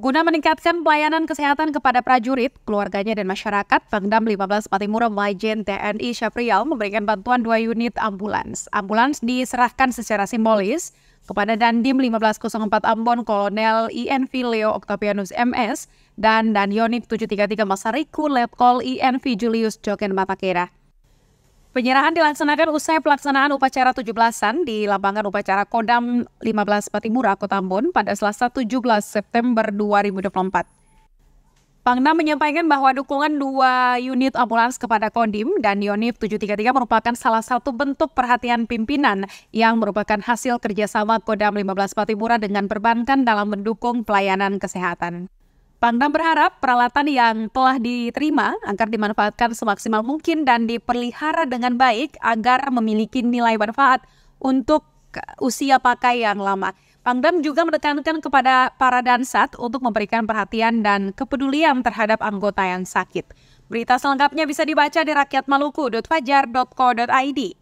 Guna meningkatkan pelayanan kesehatan kepada prajurit, keluarganya dan masyarakat, Pangdam 15 Patimura Majen TNI Syafrial memberikan bantuan dua unit ambulans. Ambulans diserahkan secara simbolis kepada Dandim 1504 Ambon Kolonel INV Leo Octavianus MS dan Danyonik 733 Masariku Letkol INV Julius Joken Matakera. Penyerahan dilaksanakan usai pelaksanaan upacara 17-an di lapangan upacara Kodam 15 Patimura, Kota Ambon pada Selasa 17 September 2024. Pangdam menyampaikan bahwa dukungan dua unit ambulans kepada Kodim dan Yonif 733 merupakan salah satu bentuk perhatian pimpinan yang merupakan hasil kerjasama Kodam 15 Patimura dengan perbankan dalam mendukung pelayanan kesehatan. Pangdam berharap peralatan yang telah diterima agar dimanfaatkan semaksimal mungkin dan dipelihara dengan baik agar memiliki nilai manfaat untuk usia pakai yang lama. Pangdam juga menekankan kepada para dansat untuk memberikan perhatian dan kepedulian terhadap anggota yang sakit. Berita selengkapnya bisa dibaca di rakyatmaluku.fajar.co.id.